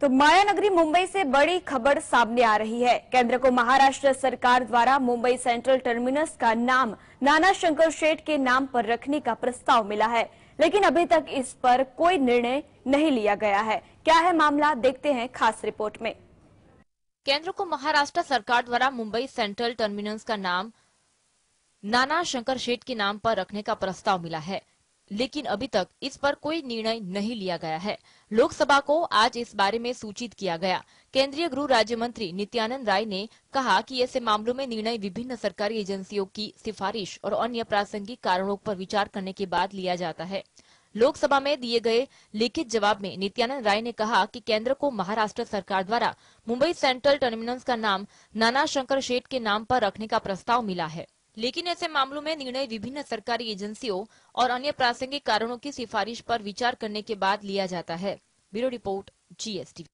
तो मायानगरी मुंबई से बड़ी खबर सामने आ रही है केंद्र को महाराष्ट्र सरकार द्वारा मुंबई सेंट्रल टर्मिनस का नाम नाना शंकर शेठ के नाम पर रखने का प्रस्ताव मिला है लेकिन अभी तक इस पर कोई निर्णय नहीं लिया गया है क्या है मामला देखते हैं खास रिपोर्ट में केंद्र को महाराष्ट्र सरकार द्वारा मुंबई सेंट्रल टर्मिनस का नाम नाना शंकर शेठ के नाम पर रखने का प्रस्ताव मिला है लेकिन अभी तक इस पर कोई निर्णय नहीं लिया गया है लोकसभा को आज इस बारे में सूचित किया गया केंद्रीय गृह राज्य मंत्री नित्यानंद राय ने कहा कि ऐसे मामलों में निर्णय विभिन्न सरकारी एजेंसियों की सिफारिश और अन्य प्रासंगिक कारणों पर विचार करने के बाद लिया जाता है लोकसभा में दिए गए लिखित जवाब में नित्यानंद राय ने कहा कि केंद्र को महाराष्ट्र सरकार द्वारा मुंबई सेंट्रल टर्मिनल्स का नाम नाना शंकर शेठ के नाम पर रखने का प्रस्ताव मिला है लेकिन ऐसे मामलों में निर्णय विभिन्न सरकारी एजेंसियों और अन्य प्रासंगिक कारणों की सिफारिश पर विचार करने के बाद लिया जाता है ब्यूरो रिपोर्ट जीएसटी